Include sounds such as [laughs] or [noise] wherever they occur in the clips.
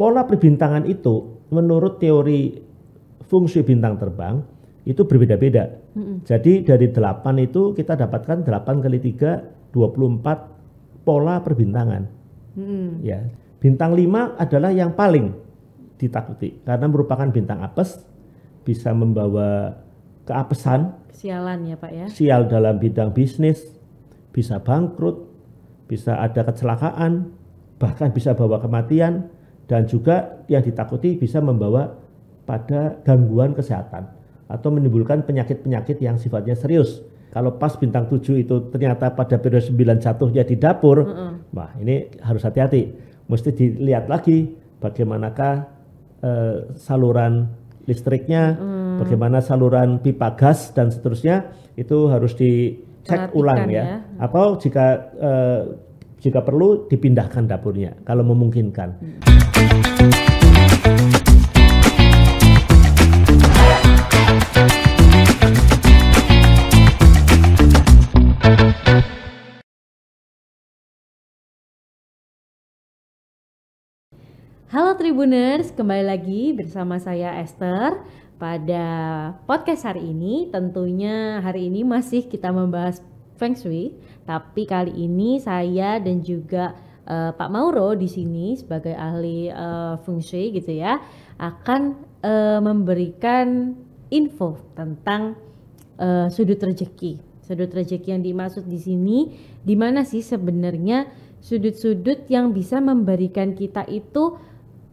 Pola perbintangan itu menurut teori fungsi bintang terbang itu berbeda-beda. Mm -hmm. Jadi dari 8 itu kita dapatkan 8 kali 3 24 pola perbintangan. Mm -hmm. Ya. Bintang 5 adalah yang paling ditakuti karena merupakan bintang apes bisa membawa keapesan, sialan ya Pak ya. Sial dalam bidang bisnis, bisa bangkrut, bisa ada kecelakaan, bahkan bisa bawa kematian dan juga yang ditakuti bisa membawa pada gangguan kesehatan atau menimbulkan penyakit-penyakit yang sifatnya serius. Kalau pas bintang 7 itu ternyata pada periode 9 jatuhnya di dapur, mm -hmm. wah ini harus hati-hati. Mesti dilihat lagi bagaimanakah eh, saluran listriknya, mm. bagaimana saluran pipa gas dan seterusnya itu harus dicek ulang ya. ya. Atau jika eh, jika perlu dipindahkan dapurnya kalau memungkinkan. Hmm. Halo Tribuners, kembali lagi bersama saya Esther. Pada podcast hari ini, tentunya hari ini masih kita membahas Feng Shui, tapi kali ini saya dan juga uh, Pak Mauro di sini sebagai ahli uh, feng shui gitu ya akan uh, memberikan info tentang uh, sudut rezeki. Sudut rezeki yang dimaksud di sini di mana sih sebenarnya sudut-sudut yang bisa memberikan kita itu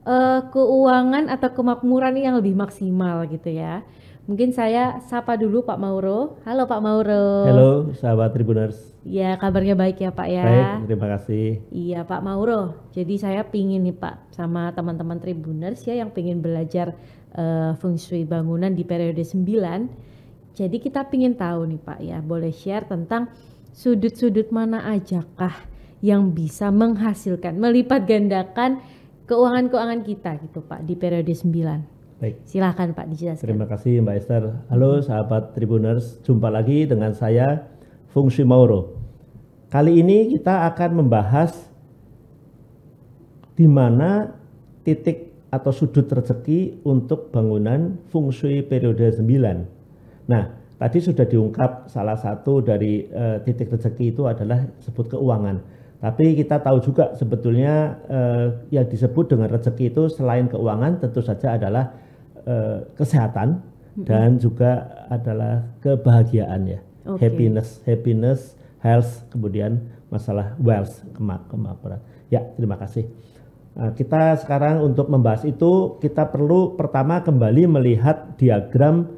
uh, keuangan atau kemakmuran yang lebih maksimal gitu ya. Mungkin saya sapa dulu Pak Mauro. Halo Pak Mauro. Halo sahabat Tribuners. Ya kabarnya baik ya Pak ya. Baik, terima kasih. Iya Pak Mauro. Jadi saya pingin nih Pak sama teman-teman Tribuners ya yang pingin belajar uh, feng shui bangunan di periode 9. Jadi kita pingin tahu nih Pak ya, boleh share tentang sudut-sudut mana ajakah yang bisa menghasilkan, melipat gandakan keuangan-keuangan kita gitu Pak di periode 9. Baik. Silahkan Pak dijelaskan. Terima kasih Mbak Esther. Halo sahabat Tribuners, jumpa lagi dengan saya Fungsi Mauro. Kali ini kita akan membahas di mana titik atau sudut rezeki untuk bangunan fungsi periode 9. Nah, tadi sudah diungkap salah satu dari e, titik rezeki itu adalah sebut keuangan. Tapi kita tahu juga sebetulnya e, yang disebut dengan rezeki itu selain keuangan tentu saja adalah Eh, kesehatan mm-hmm. dan juga adalah kebahagiaan ya, okay. happiness, happiness, health, kemudian masalah wealth kemak kemakmuran Ya, terima kasih. Nah, kita sekarang untuk membahas itu kita perlu pertama kembali melihat diagram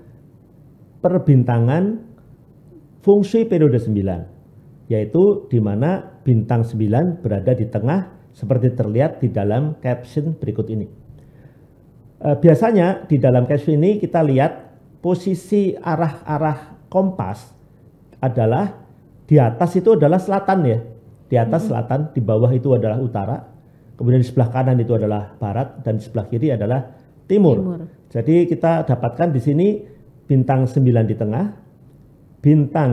perbintangan fungsi periode 9 yaitu di mana bintang 9 berada di tengah seperti terlihat di dalam caption berikut ini. E, biasanya di dalam cash flow ini kita lihat posisi arah-arah kompas adalah di atas itu adalah selatan ya. Di atas mm -hmm. selatan, di bawah itu adalah utara. Kemudian di sebelah kanan itu adalah barat dan di sebelah kiri adalah timur. timur. Jadi kita dapatkan di sini bintang 9 di tengah, bintang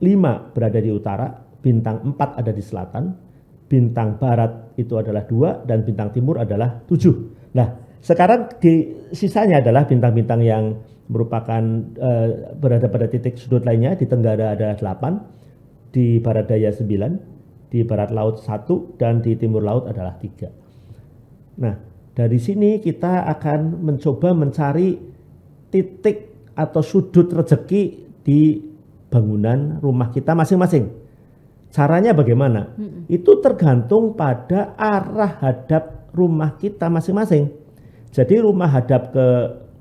5 berada di utara, bintang 4 ada di selatan, bintang barat itu adalah dua dan bintang timur adalah 7. Nah, sekarang di sisanya adalah bintang-bintang yang merupakan uh, berada pada titik sudut lainnya di tenggara ada 8, di barat daya 9, di barat laut 1 dan di timur laut adalah 3. Nah, dari sini kita akan mencoba mencari titik atau sudut rezeki di bangunan rumah kita masing-masing. Caranya bagaimana? Mm -mm. Itu tergantung pada arah hadap rumah kita masing-masing. Jadi rumah hadap ke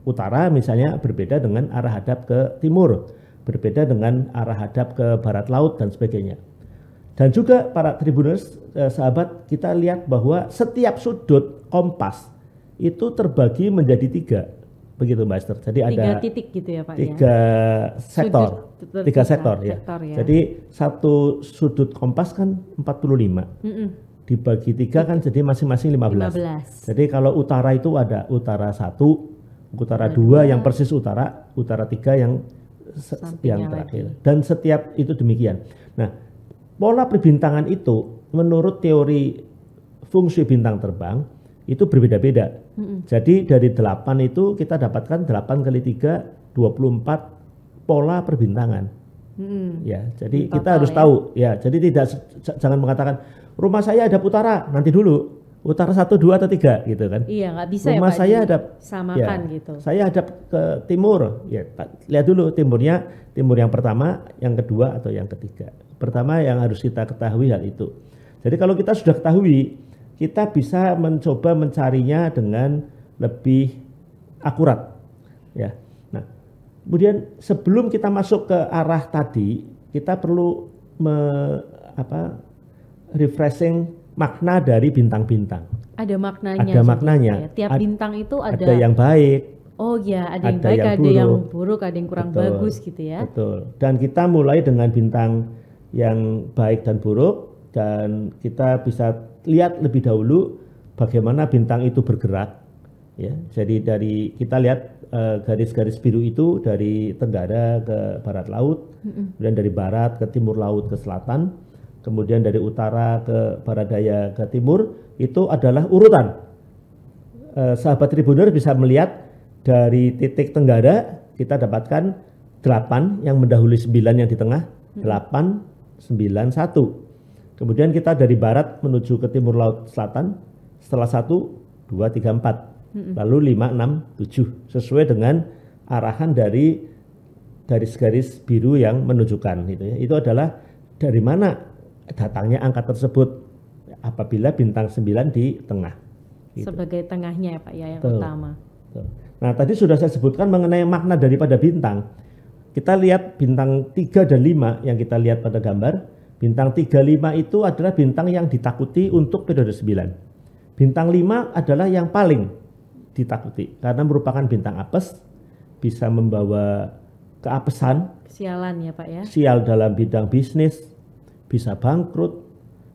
utara misalnya berbeda dengan arah hadap ke timur, berbeda dengan arah hadap ke barat laut dan sebagainya. Dan juga para tribuners eh, sahabat kita lihat bahwa setiap sudut kompas itu terbagi menjadi tiga, begitu Mbak Esther. Jadi tiga ada tiga titik gitu ya Pak. Ya? Tiga ya? sektor, sudut, tiga sektor, sektor ya. ya. Jadi satu sudut kompas kan 45. Mm -mm dibagi tiga kan jadi masing-masing 15. 15. Jadi kalau utara itu ada utara satu, utara dua yang persis utara, utara tiga yang Sampingnya yang terakhir. Lagi. Dan setiap itu demikian. Nah, pola perbintangan itu menurut teori fungsi bintang terbang itu berbeda-beda. Mm -hmm. Jadi dari delapan itu kita dapatkan delapan kali tiga dua puluh empat pola perbintangan. Mm -hmm. Ya, jadi Total kita harus ya. tahu ya. Jadi tidak jangan mengatakan rumah saya ada putara nanti dulu utara satu dua atau tiga gitu kan iya nggak bisa ya, rumah ya, Pak, saya ada samakan ya, gitu saya ada ke timur ya lihat dulu timurnya timur yang pertama yang kedua atau yang ketiga pertama yang harus kita ketahui hal itu jadi kalau kita sudah ketahui kita bisa mencoba mencarinya dengan lebih akurat ya nah kemudian sebelum kita masuk ke arah tadi kita perlu me, apa refreshing makna dari bintang-bintang. Ada maknanya. Ada maknanya. Ya. Tiap bintang itu ada. Ada yang baik. Oh ya, ada, ada yang baik, yang ada buruk. yang buruk, ada yang kurang betul, bagus gitu ya. Betul. Dan kita mulai dengan bintang yang baik dan buruk dan kita bisa lihat lebih dahulu bagaimana bintang itu bergerak. Ya, jadi dari kita lihat eh, garis-garis uh, biru itu dari tenggara ke barat laut, mm -hmm. kemudian dari barat ke timur laut ke selatan kemudian dari utara ke barat daya ke timur itu adalah urutan. Eh, sahabat tribuner bisa melihat dari titik tenggara kita dapatkan 8 yang mendahului 9 yang di tengah, 8 9 1. Kemudian kita dari barat menuju ke timur laut selatan setelah 1 2 3 4. Lalu 5 6 7 sesuai dengan arahan dari dari garis biru yang menunjukkan gitu ya. Itu adalah dari mana datangnya angka tersebut apabila bintang 9 di tengah. Gitu. Sebagai tengahnya ya Pak ya yang Tuh. utama. Tuh. Nah tadi sudah saya sebutkan mengenai makna daripada bintang. Kita lihat bintang 3 dan 5 yang kita lihat pada gambar. Bintang 3, 5 itu adalah bintang yang ditakuti untuk periode 9. Bintang 5 adalah yang paling ditakuti karena merupakan bintang apes, bisa membawa keapesan. Sialan ya Pak ya. Sial dalam bidang bisnis, bisa bangkrut,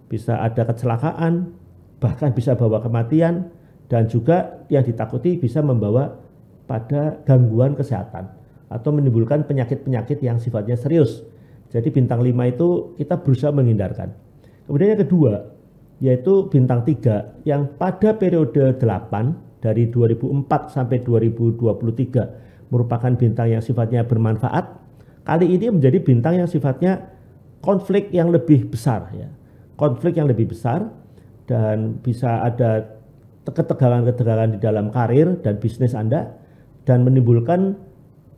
bisa ada kecelakaan, bahkan bisa bawa kematian, dan juga yang ditakuti bisa membawa pada gangguan kesehatan atau menimbulkan penyakit-penyakit yang sifatnya serius. Jadi bintang 5 itu kita berusaha menghindarkan. Kemudian yang kedua, yaitu bintang 3 yang pada periode 8 dari 2004 sampai 2023 merupakan bintang yang sifatnya bermanfaat. Kali ini menjadi bintang yang sifatnya konflik yang lebih besar ya. Konflik yang lebih besar dan bisa ada ketegangan-ketegangan di dalam karir dan bisnis Anda dan menimbulkan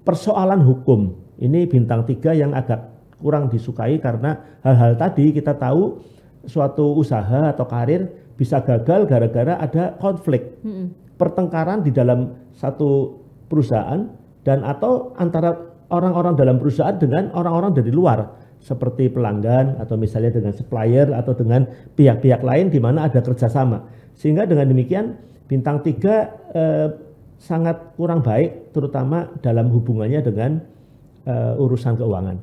persoalan hukum. Ini bintang tiga yang agak kurang disukai karena hal-hal tadi kita tahu suatu usaha atau karir bisa gagal gara-gara ada konflik, hmm. pertengkaran di dalam satu perusahaan dan atau antara orang-orang dalam perusahaan dengan orang-orang dari luar seperti pelanggan atau misalnya dengan supplier atau dengan pihak-pihak lain di mana ada kerjasama. Sehingga dengan demikian bintang tiga eh, sangat kurang baik terutama dalam hubungannya dengan eh, urusan keuangan.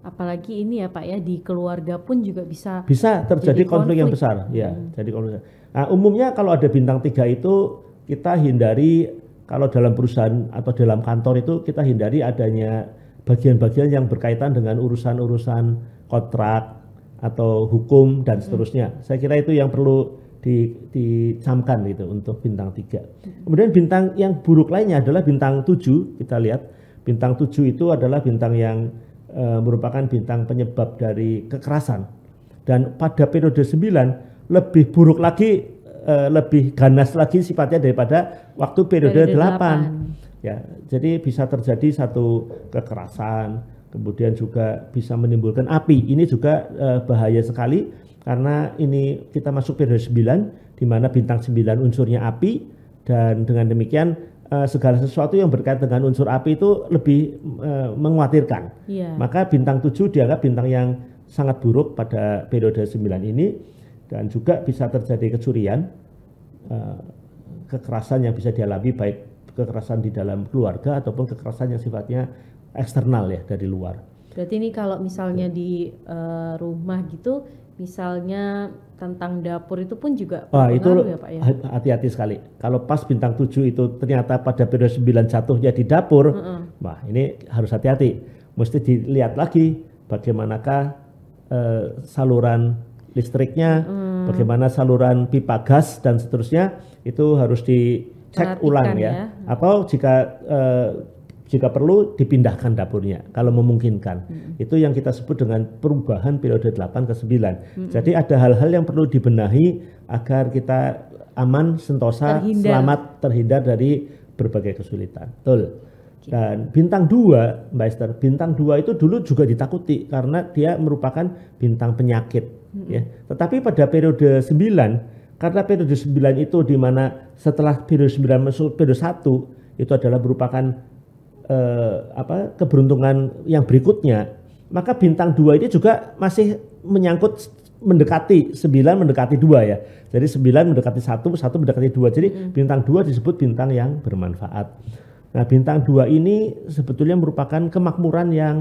Apalagi ini ya Pak ya di keluarga pun juga bisa bisa terjadi konflik, konflik yang besar ya. Hmm. Jadi konflik. Nah, umumnya kalau ada bintang tiga itu kita hindari kalau dalam perusahaan atau dalam kantor itu kita hindari adanya bagian-bagian yang berkaitan dengan urusan-urusan kontrak atau hukum dan hmm. seterusnya. Hmm. Saya kira itu yang perlu di, dicamkan gitu untuk bintang 3. Kemudian bintang yang buruk lainnya adalah bintang 7. Kita lihat bintang 7 itu adalah bintang yang e, merupakan bintang penyebab dari kekerasan. Dan pada periode 9 lebih buruk lagi e, lebih ganas lagi sifatnya daripada waktu periode, periode 8. 8 ya jadi bisa terjadi satu kekerasan kemudian juga bisa menimbulkan api ini juga eh, bahaya sekali karena ini kita masuk periode 9 di mana bintang 9 unsurnya api dan dengan demikian eh, segala sesuatu yang berkait dengan unsur api itu lebih eh, mengkhawatirkan yeah. maka bintang 7 dianggap bintang yang sangat buruk pada periode 9 ini dan juga bisa terjadi kecurian eh, kekerasan yang bisa dialami baik kekerasan di dalam keluarga ataupun kekerasan yang sifatnya eksternal ya dari luar. Berarti ini kalau misalnya di uh, rumah gitu, misalnya tentang dapur itu pun juga ah, itu ya Pak ya? Hati-hati sekali. Kalau pas bintang 7 itu ternyata pada periode 9 jatuhnya di dapur, uh -uh. wah ini harus hati-hati. Mesti dilihat lagi bagaimanakah uh, saluran listriknya, hmm. bagaimana saluran pipa gas dan seterusnya itu harus di cek ulang ya. ya. Atau jika uh, jika perlu dipindahkan dapurnya kalau memungkinkan. Hmm. Itu yang kita sebut dengan perubahan periode 8 ke 9. Hmm. Jadi ada hal-hal yang perlu dibenahi agar kita aman, sentosa, terhindar. selamat terhindar dari berbagai kesulitan. Betul. Dan bintang dua, Mbak Esther, bintang dua itu dulu juga ditakuti karena dia merupakan bintang penyakit hmm. ya. Tetapi pada periode 9 karena periode 9 itu di mana setelah periode 9 masuk periode 1 itu adalah merupakan eh, apa keberuntungan yang berikutnya, maka bintang 2 ini juga masih menyangkut mendekati 9 mendekati 2 ya. Jadi 9 mendekati 1, 1 mendekati 2. Jadi hmm. bintang 2 disebut bintang yang bermanfaat. Nah, bintang 2 ini sebetulnya merupakan kemakmuran yang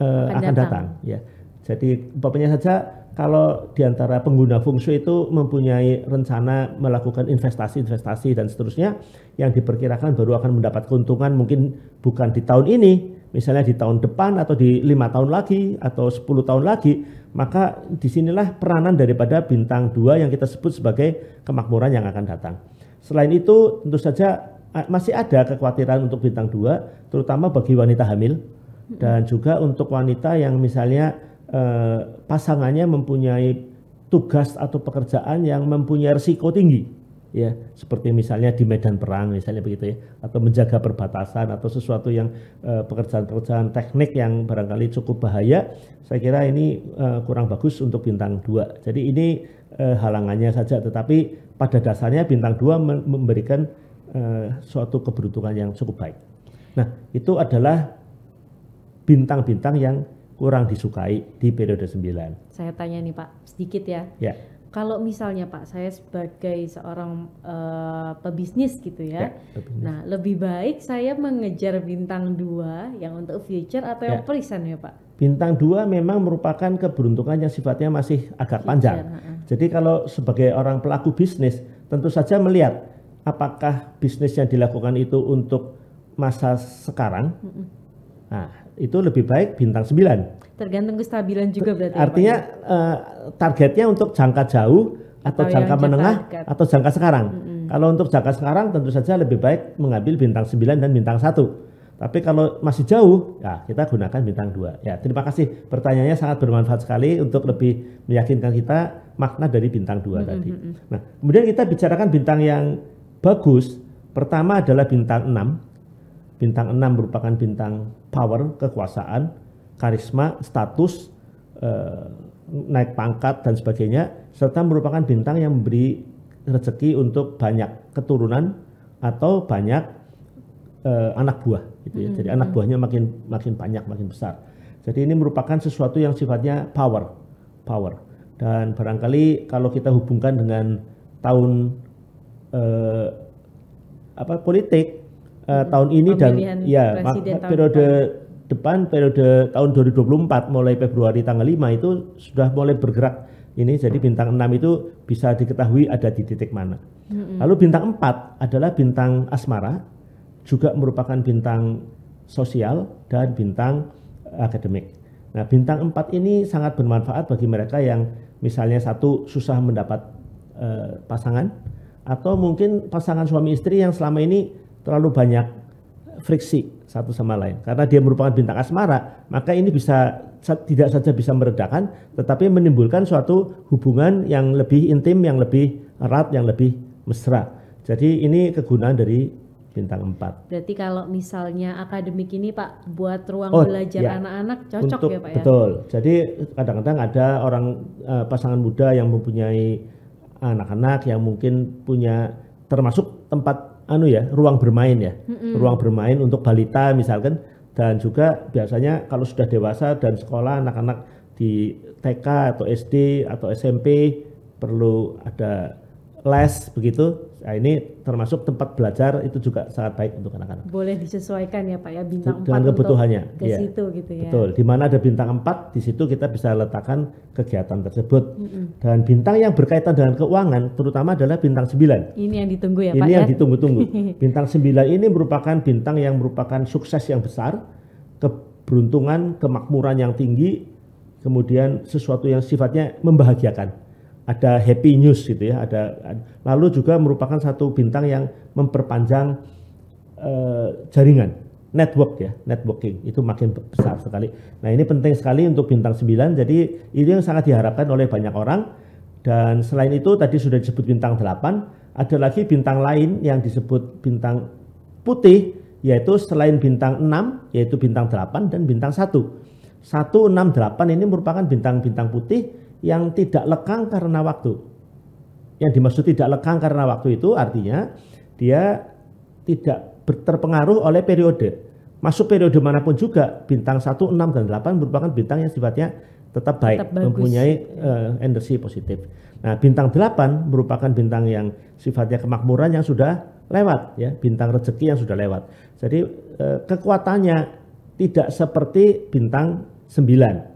eh, akan, akan datang. datang ya. Jadi umpamanya saja kalau diantara pengguna fungsi itu mempunyai rencana melakukan investasi-investasi dan seterusnya yang diperkirakan baru akan mendapat keuntungan mungkin bukan di tahun ini, misalnya di tahun depan atau di lima tahun lagi atau 10 tahun lagi, maka disinilah peranan daripada bintang dua yang kita sebut sebagai kemakmuran yang akan datang. Selain itu tentu saja masih ada kekhawatiran untuk bintang dua, terutama bagi wanita hamil dan juga untuk wanita yang misalnya Eh, pasangannya mempunyai tugas atau pekerjaan yang mempunyai risiko tinggi ya seperti misalnya di medan perang misalnya begitu ya atau menjaga perbatasan atau sesuatu yang eh, pekerjaan-pekerjaan teknik yang barangkali cukup bahaya saya kira ini uh, kurang bagus untuk bintang dua jadi ini uh, halangannya saja tetapi pada dasarnya bintang dua memberikan suatu keberuntungan yang cukup baik nah itu adalah bintang-bintang yang kurang disukai di periode 9. Saya tanya nih Pak, sedikit ya. Ya. Kalau misalnya Pak, saya sebagai seorang uh, pebisnis gitu ya, ya pebisnis. nah lebih baik saya mengejar bintang dua yang untuk future atau ya. yang perisan ya Pak? Bintang dua memang merupakan keberuntungan yang sifatnya masih agak future, panjang. Uh -uh. Jadi kalau sebagai orang pelaku bisnis, tentu saja melihat apakah bisnis yang dilakukan itu untuk masa sekarang. Uh -uh. Nah, itu lebih baik bintang 9. Tergantung kestabilan juga berarti. Ya, Artinya ya, uh, targetnya untuk jangka jauh atau, atau jangka menengah dekat. atau jangka sekarang. Mm -hmm. Kalau untuk jangka sekarang tentu saja lebih baik mengambil bintang 9 dan bintang 1. Tapi kalau masih jauh, ya kita gunakan bintang 2. Ya, terima kasih pertanyaannya sangat bermanfaat sekali untuk lebih meyakinkan kita makna dari bintang 2 mm -hmm. tadi. Nah, kemudian kita bicarakan bintang yang bagus. Pertama adalah bintang 6 Bintang 6 merupakan bintang power, kekuasaan, karisma, status, eh, naik pangkat dan sebagainya serta merupakan bintang yang memberi rezeki untuk banyak keturunan atau banyak eh, anak buah gitu ya. Hmm. Jadi anak hmm. buahnya makin makin banyak, makin besar. Jadi ini merupakan sesuatu yang sifatnya power, power. Dan barangkali kalau kita hubungkan dengan tahun eh, apa politik uh, tahun ini dan ya periode depan. depan periode tahun 2024 mulai Februari tanggal 5 itu sudah mulai bergerak ini jadi bintang 6 itu bisa diketahui ada di titik mana. Lalu bintang 4 adalah bintang asmara juga merupakan bintang sosial dan bintang akademik. Nah, bintang 4 ini sangat bermanfaat bagi mereka yang misalnya satu susah mendapat uh, pasangan atau mungkin pasangan suami istri yang selama ini terlalu banyak friksi satu sama lain. Karena dia merupakan bintang asmara, maka ini bisa tidak saja bisa meredakan, tetapi menimbulkan suatu hubungan yang lebih intim, yang lebih erat, yang lebih mesra. Jadi ini kegunaan dari bintang 4. Berarti kalau misalnya akademik ini Pak buat ruang oh, belajar anak iya. anak-anak cocok Untuk, ya Pak ya? Betul. Jadi kadang-kadang ada orang uh, pasangan muda yang mempunyai anak-anak yang mungkin punya termasuk tempat anu ya ruang bermain ya mm-hmm. ruang bermain untuk balita misalkan dan juga biasanya kalau sudah dewasa dan sekolah anak-anak di TK atau SD atau SMP perlu ada les begitu Nah, ini termasuk tempat belajar itu juga sangat baik untuk anak-anak. Boleh disesuaikan ya Pak ya bintang dengan 4 kebutuhannya. Ke iya. situ gitu ya. Betul. Di mana ada bintang empat di situ kita bisa letakkan kegiatan tersebut. Mm -hmm. Dan bintang yang berkaitan dengan keuangan terutama adalah bintang sembilan. Ini yang ditunggu ya ini Pak. Ini ya? yang ditunggu-tunggu. [laughs] Bintang sembilan ini merupakan bintang yang merupakan sukses yang besar, keberuntungan, kemakmuran yang tinggi, kemudian sesuatu yang sifatnya membahagiakan ada happy news gitu ya ada lalu juga merupakan satu bintang yang memperpanjang uh, jaringan network ya networking itu makin besar sekali nah ini penting sekali untuk bintang 9 jadi itu yang sangat diharapkan oleh banyak orang dan selain itu tadi sudah disebut bintang 8 ada lagi bintang lain yang disebut bintang putih yaitu selain bintang 6 yaitu bintang 8 dan bintang 1 1, 6, 8 ini merupakan bintang-bintang putih yang tidak lekang karena waktu. Yang dimaksud tidak lekang karena waktu itu artinya dia tidak terpengaruh oleh periode. Masuk periode manapun juga, bintang 1, 6, dan 8 merupakan bintang yang sifatnya tetap baik, tetap mempunyai uh, energi positif. Nah, bintang 8 merupakan bintang yang sifatnya kemakmuran yang sudah lewat ya, bintang rezeki yang sudah lewat. Jadi uh, kekuatannya tidak seperti bintang 9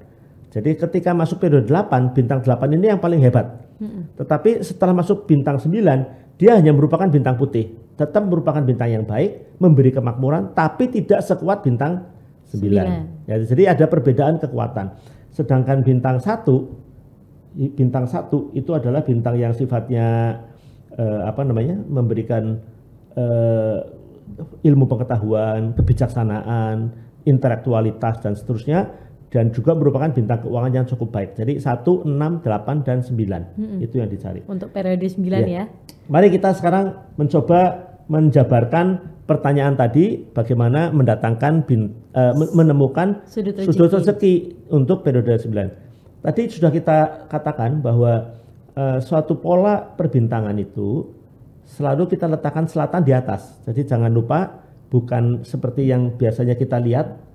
jadi ketika masuk periode 8, bintang 8 ini yang paling hebat. Hmm. Tetapi setelah masuk bintang 9, dia hanya merupakan bintang putih. Tetap merupakan bintang yang baik, memberi kemakmuran, tapi tidak sekuat bintang 9. 9. Ya, jadi ada perbedaan kekuatan. Sedangkan bintang 1, bintang 1 itu adalah bintang yang sifatnya eh, apa namanya? memberikan eh, ilmu pengetahuan, kebijaksanaan, intelektualitas dan seterusnya dan juga merupakan bintang keuangan yang cukup baik. Jadi 1, 6, 8 dan 9 hmm. itu yang dicari. Untuk periode 9 ya. ya. Mari kita sekarang mencoba menjabarkan pertanyaan tadi bagaimana mendatangkan bin, uh, menemukan sudut rezeki. sudut untuk periode 9. Tadi sudah kita katakan bahwa uh, suatu pola perbintangan itu selalu kita letakkan selatan di atas. Jadi jangan lupa bukan seperti yang biasanya kita lihat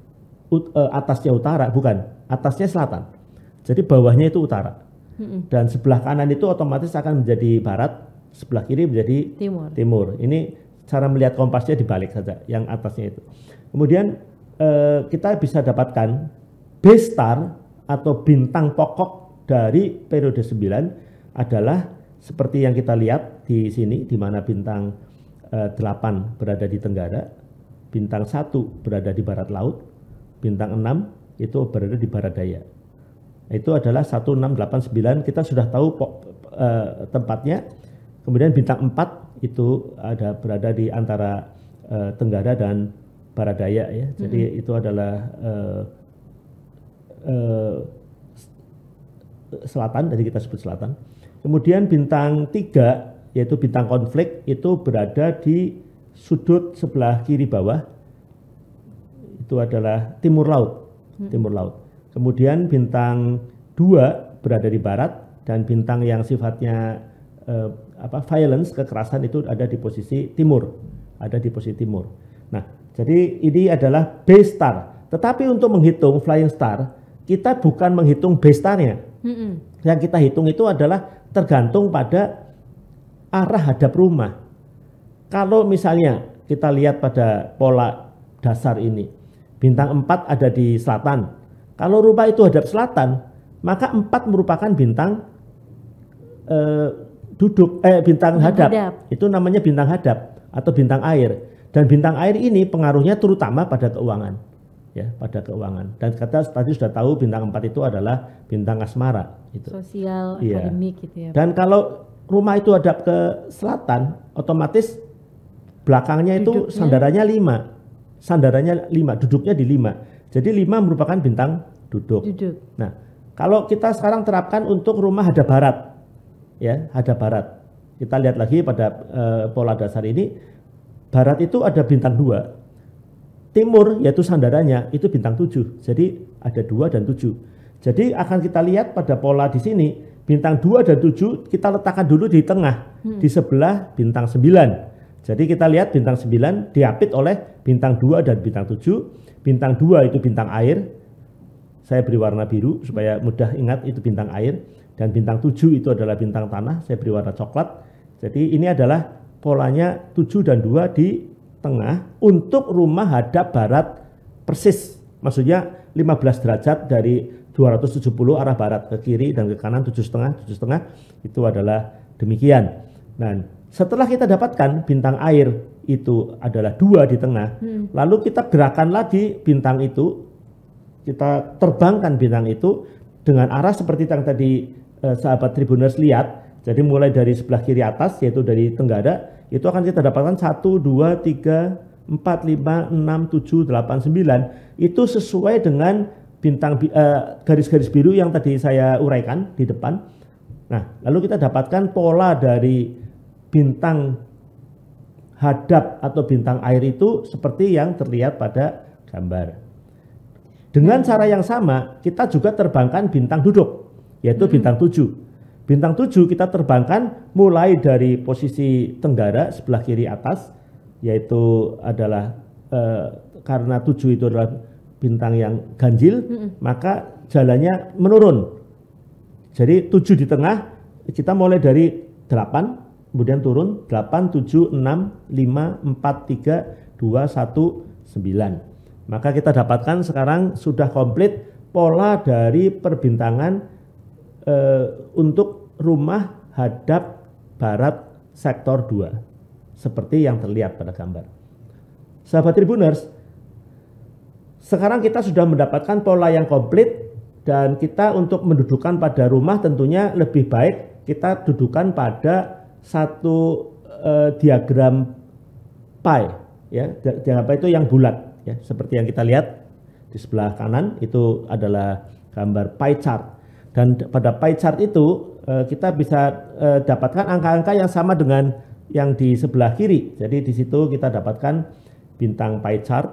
uh, atasnya utara, bukan, atasnya selatan. Jadi bawahnya itu utara. Dan sebelah kanan itu otomatis akan menjadi barat, sebelah kiri menjadi timur. Timur. Ini cara melihat kompasnya dibalik saja, yang atasnya itu. Kemudian uh, kita bisa dapatkan B atau bintang pokok dari periode 9 adalah seperti yang kita lihat di sini di mana bintang eh, 8 berada di tenggara, bintang 1 berada di barat laut, bintang 6 itu berada di barat daya. Itu adalah 1689 kita sudah tahu po, e, tempatnya. Kemudian bintang 4 itu ada berada di antara e, Tenggara dan barat daya ya. Jadi mm -hmm. itu adalah e, e, selatan dari kita sebut selatan. Kemudian bintang 3 yaitu bintang konflik itu berada di sudut sebelah kiri bawah itu adalah timur laut. Hmm. Timur laut. Kemudian bintang dua berada di barat dan bintang yang sifatnya eh, apa violence kekerasan itu ada di posisi timur. Ada di posisi timur. Nah, jadi ini adalah bestar. star. Tetapi untuk menghitung flying star, kita bukan menghitung bestarnya, starnya. Hmm. Yang kita hitung itu adalah tergantung pada arah hadap rumah. Kalau misalnya kita lihat pada pola dasar ini. Bintang 4 ada di selatan. Kalau rupa itu hadap selatan, maka 4 merupakan bintang eh, duduk eh bintang hadap. hadap. Itu namanya bintang hadap atau bintang air. Dan bintang air ini pengaruhnya terutama pada keuangan. Ya, pada keuangan. Dan kata tadi sudah tahu bintang 4 itu adalah bintang asmara itu. Sosial, iya. akademik gitu ya. Dan kalau rumah itu hadap ke selatan, otomatis belakangnya itu Duduknya. sandarannya 5 sandarannya lima, duduknya di lima. Jadi lima merupakan bintang duduk. duduk. Nah, kalau kita sekarang terapkan untuk rumah hadap barat. Ya, hadap barat. Kita lihat lagi pada e, pola dasar ini barat itu ada bintang dua, Timur yaitu sandarannya itu bintang tujuh. Jadi ada dua dan tujuh. Jadi akan kita lihat pada pola di sini bintang dua dan tujuh kita letakkan dulu di tengah hmm. di sebelah bintang sembilan. Jadi kita lihat bintang 9 diapit oleh bintang 2 dan bintang 7. Bintang 2 itu bintang air. Saya beri warna biru supaya mudah ingat itu bintang air. Dan bintang 7 itu adalah bintang tanah. Saya beri warna coklat. Jadi ini adalah polanya 7 dan 2 di tengah untuk rumah hadap barat persis. Maksudnya 15 derajat dari 270 arah barat ke kiri dan ke kanan 7,5 7,5 itu adalah demikian. Nah, setelah kita dapatkan bintang air itu adalah dua di tengah, hmm. lalu kita gerakan lagi bintang itu, kita terbangkan bintang itu dengan arah seperti yang tadi eh, sahabat Tribuners lihat. Jadi mulai dari sebelah kiri atas yaitu dari tenggara itu akan kita dapatkan satu, dua, tiga, empat, lima, enam, tujuh, delapan, sembilan. Itu sesuai dengan bintang garis eh, garis-garis biru yang tadi saya uraikan di depan. Nah, lalu kita dapatkan pola dari bintang hadap atau bintang air itu seperti yang terlihat pada gambar. Dengan cara yang sama, kita juga terbangkan bintang duduk, yaitu bintang tujuh. Bintang tujuh kita terbangkan mulai dari posisi tenggara sebelah kiri atas, yaitu adalah e, karena tujuh itu adalah bintang yang ganjil, maka jalannya menurun. Jadi tujuh di tengah, kita mulai dari delapan kemudian turun 8 7 6 5 4 3 2 1 9. Maka kita dapatkan sekarang sudah komplit pola dari perbintangan e, untuk rumah hadap barat sektor 2 seperti yang terlihat pada gambar. Sahabat Tribuners, sekarang kita sudah mendapatkan pola yang komplit dan kita untuk mendudukan pada rumah tentunya lebih baik kita dudukan pada satu uh, diagram pie ya diagram pi itu yang bulat ya seperti yang kita lihat di sebelah kanan itu adalah gambar pie chart dan pada pie chart itu uh, kita bisa uh, dapatkan angka-angka yang sama dengan yang di sebelah kiri jadi di situ kita dapatkan bintang pie chart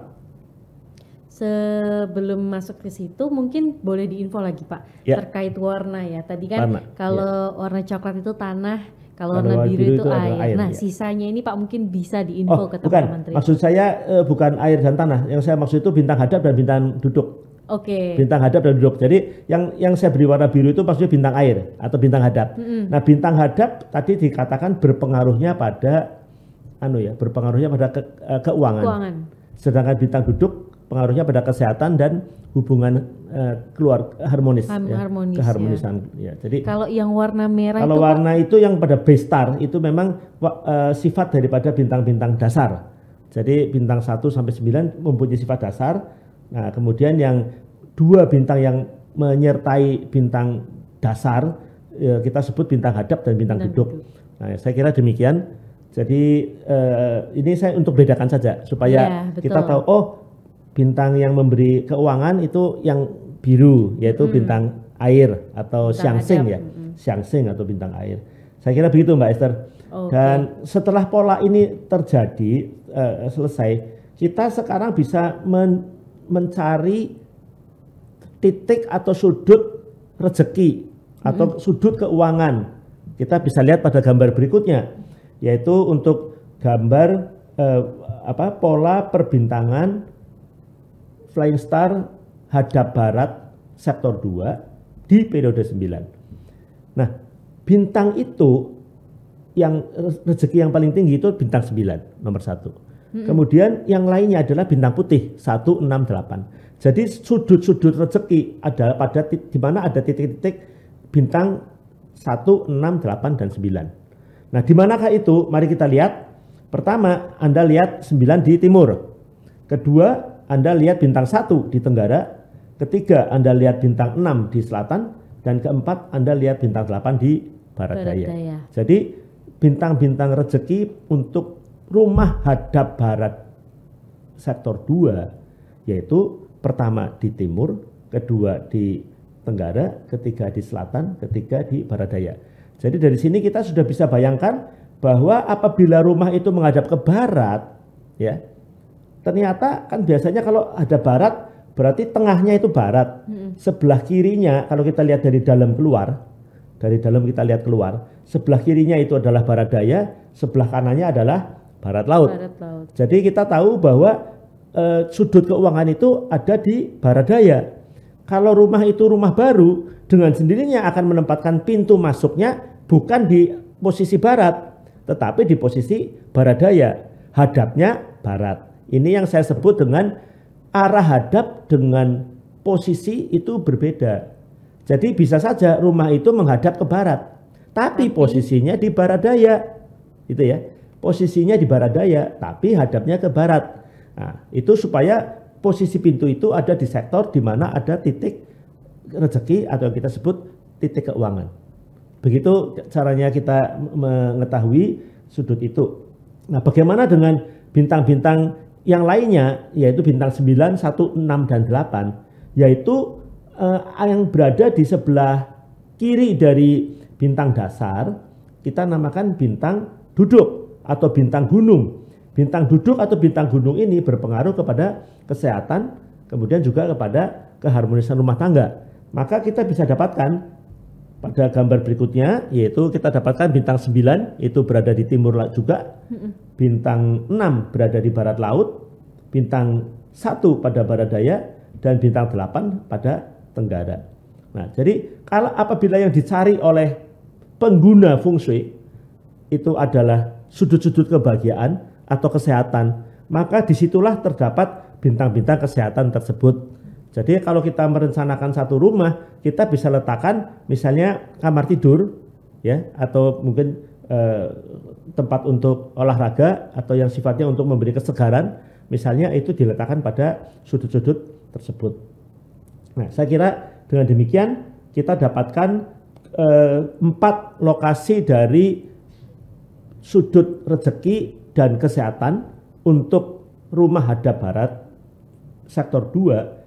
sebelum masuk ke situ mungkin boleh diinfo lagi Pak ya. terkait warna ya. Tadi kan warna, ya. kalau ya. warna coklat itu tanah, kalau warna biru, biru itu, itu air. air. Nah, ya. sisanya ini Pak mungkin bisa diinfo oh, ke teman-teman. maksud saya uh, bukan air dan tanah. Yang saya maksud itu bintang hadap dan bintang duduk. Oke. Okay. Bintang hadap dan duduk. Jadi yang yang saya beri warna biru itu maksudnya bintang air atau bintang hadap. Mm -hmm. Nah, bintang hadap tadi dikatakan berpengaruhnya pada anu ya, berpengaruhnya pada ke, eh, keuangan. keuangan. Sedangkan bintang duduk pengaruhnya pada kesehatan dan hubungan uh, keluar harmonis, Harm ya, ya. keharmonisan. Ya. Ya, jadi kalau yang warna merah kalau itu warna itu yang pada base star itu memang uh, sifat daripada bintang-bintang dasar. Jadi bintang 1 sampai 9 mempunyai sifat dasar. Nah, kemudian yang dua bintang yang menyertai bintang dasar ya, kita sebut bintang hadap dan bintang duduk. Nah, ya, saya kira demikian. Jadi uh, ini saya untuk bedakan saja supaya ya, kita tahu oh bintang yang memberi keuangan itu yang biru yaitu hmm. bintang air atau siangsing ya hmm. siangsing atau bintang air saya kira begitu mbak Esther okay. dan setelah pola ini terjadi uh, selesai kita sekarang bisa men mencari titik atau sudut rezeki hmm. atau sudut keuangan kita bisa lihat pada gambar berikutnya yaitu untuk gambar uh, apa pola perbintangan Flying Star hadap barat sektor 2 di periode 9. Nah, bintang itu yang rezeki yang paling tinggi itu bintang 9 nomor 1. Mm -hmm. Kemudian yang lainnya adalah bintang putih 1 6 8. Jadi sudut-sudut rezeki adalah pada di mana ada titik-titik bintang 1, 6, 8 dan 9. Nah, di manakah itu? Mari kita lihat. Pertama, Anda lihat 9 di timur. Kedua, anda lihat bintang satu di tenggara, ketiga Anda lihat bintang enam di selatan, dan keempat Anda lihat bintang delapan di barat, barat daya. daya. Jadi bintang-bintang rezeki untuk rumah hadap barat sektor 2 yaitu pertama di timur, kedua di tenggara, ketiga di selatan, ketiga di barat daya. Jadi dari sini kita sudah bisa bayangkan bahwa apabila rumah itu menghadap ke barat, ya, Ternyata kan biasanya kalau ada barat berarti tengahnya itu barat. Hmm. Sebelah kirinya kalau kita lihat dari dalam keluar, dari dalam kita lihat keluar, sebelah kirinya itu adalah barat daya, sebelah kanannya adalah barat laut. Barat laut. Jadi kita tahu bahwa e, sudut keuangan itu ada di barat daya. Kalau rumah itu rumah baru, dengan sendirinya akan menempatkan pintu masuknya bukan di posisi barat, tetapi di posisi barat daya, hadapnya barat. Ini yang saya sebut dengan arah hadap dengan posisi itu berbeda. Jadi bisa saja rumah itu menghadap ke barat, tapi posisinya di barat daya. itu ya. Posisinya di barat daya, tapi hadapnya ke barat. Nah, itu supaya posisi pintu itu ada di sektor di mana ada titik rezeki atau yang kita sebut titik keuangan. Begitu caranya kita mengetahui sudut itu. Nah, bagaimana dengan bintang-bintang yang lainnya yaitu bintang 9, 1, 6 dan 8 yaitu eh, yang berada di sebelah kiri dari bintang dasar kita namakan bintang duduk atau bintang gunung. Bintang duduk atau bintang gunung ini berpengaruh kepada kesehatan kemudian juga kepada keharmonisan rumah tangga. Maka kita bisa dapatkan pada gambar berikutnya yaitu kita dapatkan bintang 9 itu berada di timur laut juga. Bintang 6 berada di barat laut, bintang 1 pada barat daya dan bintang 8 pada tenggara. Nah, jadi kalau apabila yang dicari oleh pengguna feng shui itu adalah sudut-sudut kebahagiaan atau kesehatan, maka disitulah terdapat bintang-bintang kesehatan tersebut jadi kalau kita merencanakan satu rumah, kita bisa letakkan misalnya kamar tidur ya atau mungkin eh, tempat untuk olahraga atau yang sifatnya untuk memberi kesegaran, misalnya itu diletakkan pada sudut-sudut tersebut. Nah, saya kira dengan demikian kita dapatkan eh, empat lokasi dari sudut rezeki dan kesehatan untuk rumah hadap barat sektor 2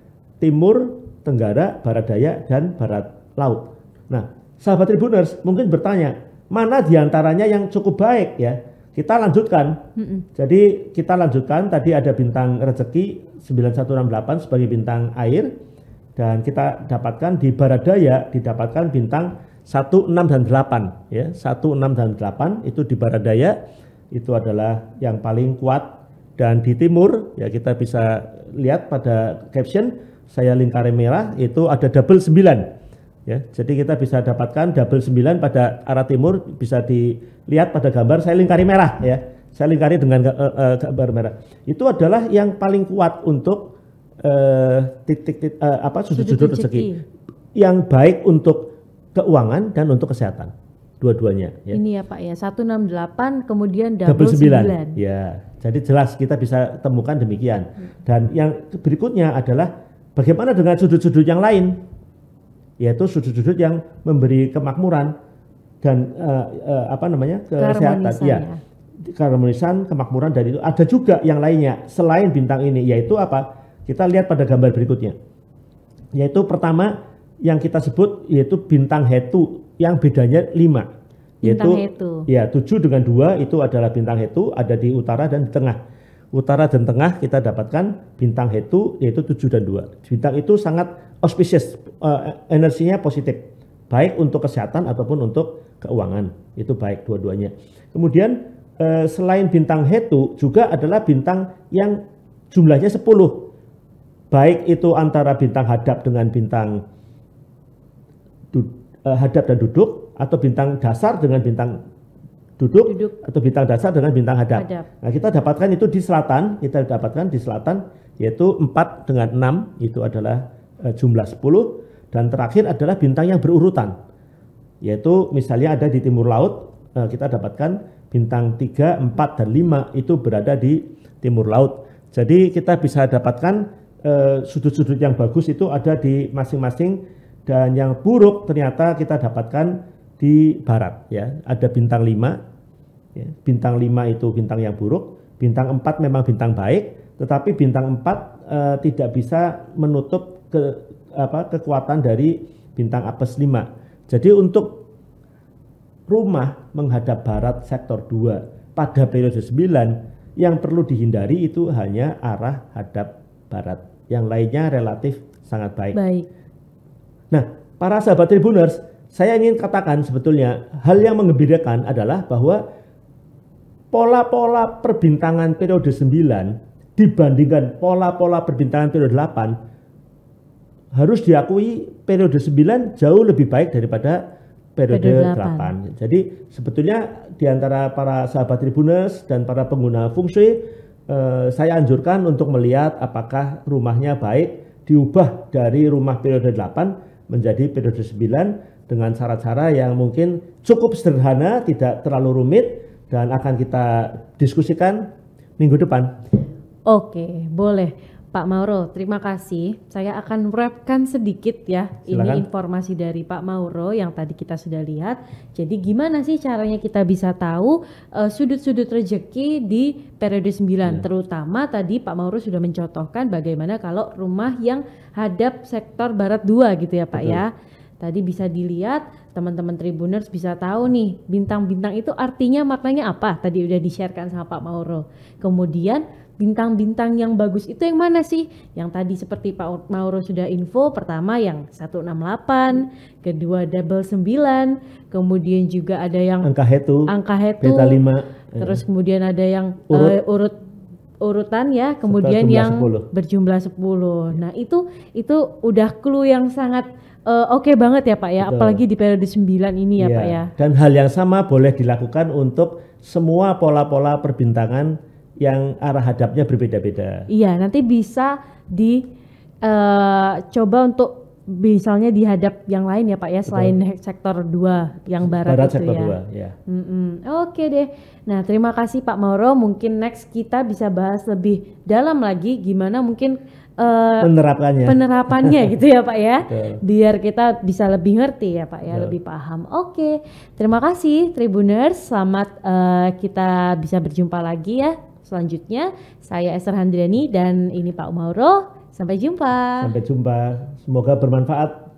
timur, tenggara, barat daya, dan barat laut. Nah, sahabat tribuners mungkin bertanya, mana diantaranya yang cukup baik ya? Kita lanjutkan. Mm -mm. Jadi kita lanjutkan, tadi ada bintang rezeki 9168 sebagai bintang air, dan kita dapatkan di barat daya, didapatkan bintang 1, 6, dan 8. Ya, 1, 6, dan 8 itu di barat daya, itu adalah yang paling kuat. Dan di timur, ya kita bisa lihat pada caption, saya lingkari merah itu ada double 9 ya jadi kita bisa dapatkan double 9 pada arah timur bisa dilihat pada gambar saya lingkari merah ya saya lingkari dengan uh, uh, gambar merah itu adalah yang paling kuat untuk uh, titik, titik uh, apa sudut-sudut rezeki yang baik untuk keuangan dan untuk kesehatan dua-duanya ya. ini ya Pak ya 168 kemudian double, double 9. 9 ya jadi jelas kita bisa temukan demikian hmm. dan yang berikutnya adalah Bagaimana dengan sudut-sudut yang lain? Yaitu sudut-sudut yang memberi kemakmuran dan uh, uh, apa namanya kesehatan. Ya. Keharmonisan, kemakmuran dan itu ada juga yang lainnya selain bintang ini yaitu apa? Kita lihat pada gambar berikutnya. Yaitu pertama yang kita sebut yaitu bintang hetu yang bedanya lima. yaitu hetu. ya tujuh dengan dua itu adalah bintang hetu ada di utara dan di tengah utara dan tengah kita dapatkan bintang Hetu yaitu 7 dan 2. Bintang itu sangat auspicious, uh, energinya positif, baik untuk kesehatan ataupun untuk keuangan. Itu baik dua-duanya. Kemudian uh, selain bintang Hetu juga adalah bintang yang jumlahnya 10. Baik itu antara bintang hadap dengan bintang uh, hadap dan duduk atau bintang dasar dengan bintang duduk, duduk atau bintang dasar dengan bintang hadap. hadap. Nah, kita dapatkan itu di selatan, kita dapatkan di selatan yaitu 4 dengan 6 itu adalah eh, jumlah 10 dan terakhir adalah bintang yang berurutan. Yaitu misalnya ada di timur laut, eh, kita dapatkan bintang 3, 4 dan 5 itu berada di timur laut. Jadi kita bisa dapatkan eh, sudut-sudut yang bagus itu ada di masing-masing dan yang buruk ternyata kita dapatkan di barat ya. Ada bintang 5. Ya. Bintang 5 itu bintang yang buruk, bintang 4 memang bintang baik, tetapi bintang 4 eh, tidak bisa menutup ke apa kekuatan dari bintang apes 5. Jadi untuk rumah menghadap barat sektor 2 pada periode 9 yang perlu dihindari itu hanya arah hadap barat. Yang lainnya relatif sangat baik. baik. Nah, para sahabat tribuners, saya ingin katakan sebetulnya hal yang mengembirakan adalah bahwa pola-pola perbintangan periode 9 dibandingkan pola-pola perbintangan periode 8 harus diakui periode 9 jauh lebih baik daripada periode, periode 8. 8. Jadi sebetulnya di antara para sahabat Tribuners dan para pengguna fungsi eh, saya anjurkan untuk melihat apakah rumahnya baik diubah dari rumah periode 8 menjadi periode 9 dengan cara-cara yang mungkin cukup sederhana, tidak terlalu rumit dan akan kita diskusikan minggu depan. Oke, boleh. Pak Mauro, terima kasih. Saya akan wrapkan sedikit ya. Silakan. Ini informasi dari Pak Mauro yang tadi kita sudah lihat. Jadi gimana sih caranya kita bisa tahu eh, sudut-sudut uh, rejeki di periode 9 ya. terutama tadi Pak Mauro sudah mencontohkan bagaimana kalau rumah yang hadap sektor barat dua, gitu ya, Pak Betul. ya. Tadi bisa dilihat teman-teman Tribuners bisa tahu nih bintang-bintang itu artinya maknanya apa? Tadi udah di-sharekan sama Pak Mauro. Kemudian bintang-bintang yang bagus itu yang mana sih? Yang tadi seperti Pak Mauro sudah info, pertama yang 168, kedua double 9, kemudian juga ada yang angka hetu, angka hetu, beta 5. Eh, terus kemudian ada yang eh, urut, uh, urut urutan ya, kemudian yang 10. berjumlah 10. Nah, itu itu udah clue yang sangat uh, oke okay banget ya Pak ya, Betul. apalagi di periode 9 ini ya, ya Pak ya. Dan hal yang sama boleh dilakukan untuk semua pola-pola perbintangan yang arah hadapnya berbeda-beda. Iya, nanti bisa di uh, coba untuk misalnya dihadap yang lain ya Pak ya Betul. selain sektor 2 yang barat, barat itu sektor ya. Dua, ya. Mm -mm. Oke deh. Nah, terima kasih Pak Mauro. Mungkin next kita bisa bahas lebih dalam lagi gimana mungkin uh, eh, penerapannya penerapannya [laughs] gitu ya Pak ya biar kita bisa lebih ngerti ya Pak ya Betul. lebih paham oke okay. terima kasih Tribuners selamat uh, kita bisa berjumpa lagi ya selanjutnya saya Esther Handriani dan ini Pak Mauro sampai jumpa sampai jumpa semoga bermanfaat